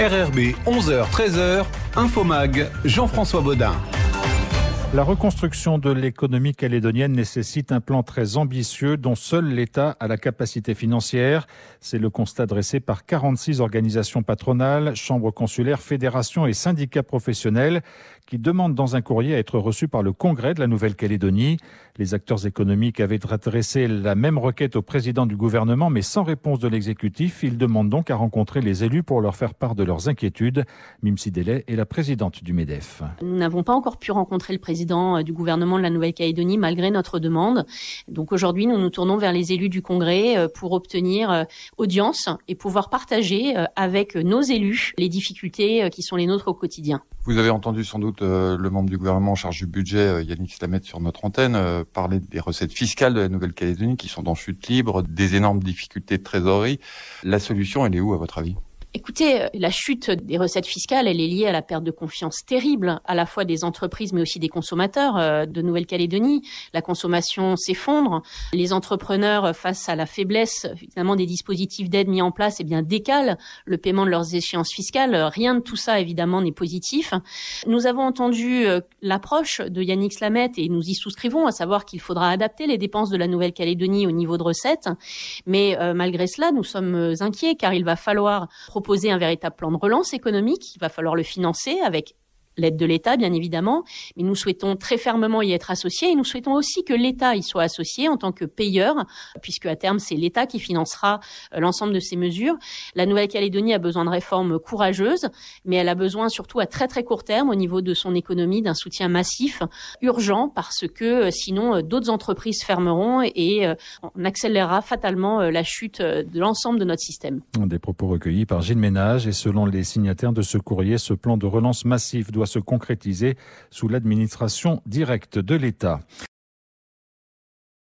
RRB 11h-13h, Infomag, Jean-François Baudin. La reconstruction de l'économie calédonienne nécessite un plan très ambitieux dont seul l'État a la capacité financière. C'est le constat dressé par 46 organisations patronales, chambres consulaires, fédérations et syndicats professionnels qui demande dans un courrier à être reçu par le Congrès de la Nouvelle-Calédonie. Les acteurs économiques avaient adressé la même requête au président du gouvernement, mais sans réponse de l'exécutif. Ils demandent donc à rencontrer les élus pour leur faire part de leurs inquiétudes. Mimsi Delay est la présidente du MEDEF. Nous n'avons pas encore pu rencontrer le président euh, du gouvernement de la Nouvelle-Calédonie malgré notre demande. Donc aujourd'hui, nous nous tournons vers les élus du Congrès euh, pour obtenir euh, audience et pouvoir partager avec nos élus les difficultés qui sont les nôtres au quotidien. Vous avez entendu sans doute euh, le membre du gouvernement en charge du budget, euh, Yannick Slamet, sur notre antenne, euh, parler des recettes fiscales de la Nouvelle-Calédonie qui sont en chute libre, des énormes difficultés de trésorerie. La solution, elle est où à votre avis Écoutez, euh, la chute des recettes fiscales, elle est liée à la perte de confiance terrible, à la fois des entreprises, mais aussi des consommateurs euh, de Nouvelle-Calédonie. La consommation s'effondre. Les entrepreneurs, euh, face à la faiblesse finalement des dispositifs d'aide mis en place, eh bien décalent le paiement de leurs échéances fiscales. Rien de tout ça, évidemment, n'est positif. Nous avons entendu l'approche de Yannick Slamet et nous y souscrivons, à savoir qu'il faudra adapter les dépenses de la Nouvelle-Calédonie au niveau de recettes. Mais malgré cela, nous sommes inquiets car il va falloir proposer un véritable plan de relance économique, il va falloir le financer avec l'aide de l'État, bien évidemment, mais nous souhaitons très fermement y être associés et nous souhaitons aussi que l'État y soit associé en tant que payeur, puisque à terme, c'est l'État qui financera euh, l'ensemble de ces mesures. La Nouvelle-Calédonie a besoin de réformes courageuses, mais elle a besoin surtout à très très court terme au niveau de son économie d'un soutien massif, urgent, parce que euh, sinon euh, d'autres entreprises fermeront et on accélérera fatalement la chute de l'ensemble de notre système. Des propos recueillis par Gilles Ménage et selon les signataires de ce courrier, ce plan de relance massif doit se concrétiser sous l'administration directe de l'État.